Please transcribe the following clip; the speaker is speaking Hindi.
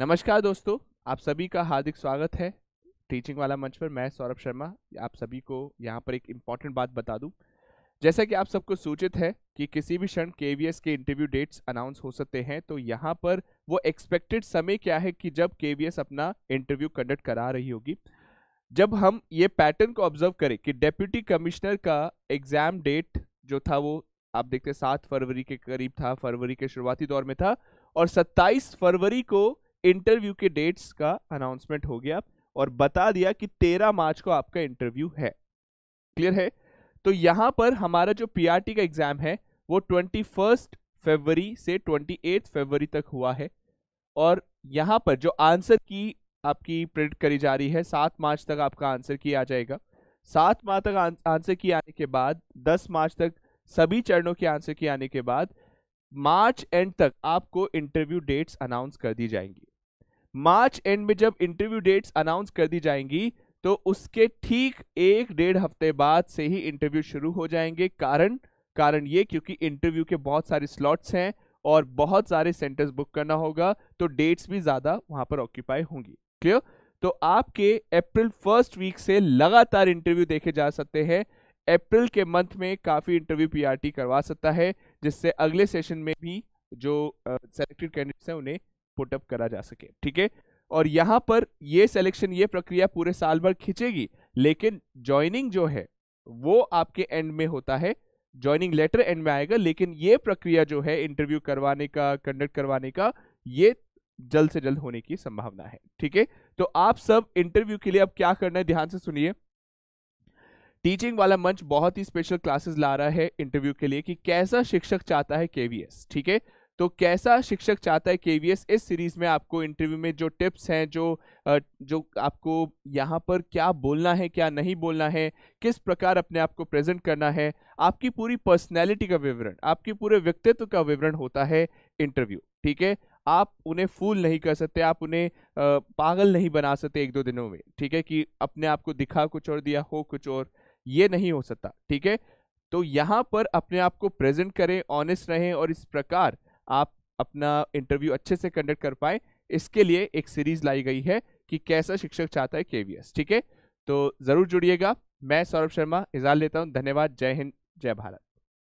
नमस्कार दोस्तों आप सभी का हार्दिक स्वागत है टीचिंग वाला मंच पर मैं सौरभ शर्मा आप सभी को यहाँ पर एक इम्पॉर्टेंट बात बता दूँ जैसा कि आप सबको सूचित है कि किसी भी क्षण के के इंटरव्यू डेट्स अनाउंस हो सकते हैं तो यहाँ पर वो एक्सपेक्टेड समय क्या है कि जब के अपना इंटरव्यू कंडक्ट करा रही होगी जब हम ये पैटर्न को ऑब्जर्व करें कि डेप्यूटी कमिश्नर का एग्ज़ाम डेट जो था वो आप देखते सात फरवरी के करीब था फरवरी के शुरुआती दौर में था और सत्ताईस फरवरी को इंटरव्यू के डेट्स का अनाउंसमेंट हो गया और बता दिया कि तेरह मार्च को आपका इंटरव्यू है क्लियर है तो यहां पर हमारा जो पीआरटी का एग्जाम है वो ट्वेंटी फर्स्ट फेबरी से ट्वेंटी एट फेबरी तक हुआ है और यहां पर जो आंसर की आपकी प्रिंट करी जा रही है सात मार्च तक आपका आंसर की आ जाएगा सात मार्च तक आंसर की आने के बाद दस मार्च तक सभी चरणों के आंसर की आने के बाद मार्च एंड तक आपको इंटरव्यू डेट्स अनाउंस कर दी जाएंगी मार्च एंड में जब इंटरव्यू डेट्स अनाउंस कर दी जाएंगी तो उसके ठीक एक डेढ़ हफ्ते बाद से ही इंटरव्यू शुरू हो जाएंगे कारण कारण ये क्योंकि इंटरव्यू के बहुत सारे स्लॉट्स हैं और बहुत सारे सेंटर्स बुक करना होगा तो डेट्स भी ज़्यादा वहाँ पर ऑक्यूपाई होंगी क्लियर तो आपके अप्रैल फर्स्ट वीक से लगातार इंटरव्यू देखे जा सकते हैं अप्रैल के मंथ में काफ़ी इंटरव्यू पीआरटी करवा सकता है जिससे अगले सेशन में भी जो सेलेक्टेड कैंडिडेट्स हैं उन्हें पुटअप करा जा सके ठीक है और यहाँ पर ये सिलेक्शन ये प्रक्रिया पूरे साल भर खिंचेगी लेकिन ज्वाइनिंग जो है वो आपके एंड में होता है ज्वाइनिंग लेटर एंड में आएगा लेकिन ये प्रक्रिया जो है इंटरव्यू करवाने का कंडक्ट करवाने का ये जल्द से जल्द होने की संभावना है ठीक है तो आप सब इंटरव्यू के लिए अब क्या करना है ध्यान से सुनिए टीचिंग वाला मंच बहुत ही स्पेशल क्लासेस ला रहा है इंटरव्यू के लिए कि कैसा शिक्षक चाहता है केवीएस ठीक है तो कैसा शिक्षक चाहता है के इस सीरीज़ में आपको इंटरव्यू में जो टिप्स हैं जो जो आपको यहाँ पर क्या बोलना है क्या नहीं बोलना है किस प्रकार अपने आप को प्रेजेंट करना है आपकी पूरी पर्सनैलिटी का विवरण आपके पूरे व्यक्तित्व का विवरण होता है इंटरव्यू ठीक है आप उन्हें फूल नहीं कर सकते आप उन्हें पागल नहीं बना सकते एक दो दिनों में ठीक है कि अपने आप को दिखा कुछ और दिया हो कुछ और ये नहीं हो सकता ठीक है तो यहाँ पर अपने आप को प्रेजेंट करें ऑनेस्ट रहें और इस प्रकार आप अपना इंटरव्यू अच्छे से कंडक्ट कर पाए इसके लिए एक सीरीज लाई गई है कि कैसा शिक्षक चाहता है के ठीक है तो ज़रूर जुड़िएगा मैं सौरभ शर्मा इजाज़ लेता हूँ धन्यवाद जय हिंद जय भारत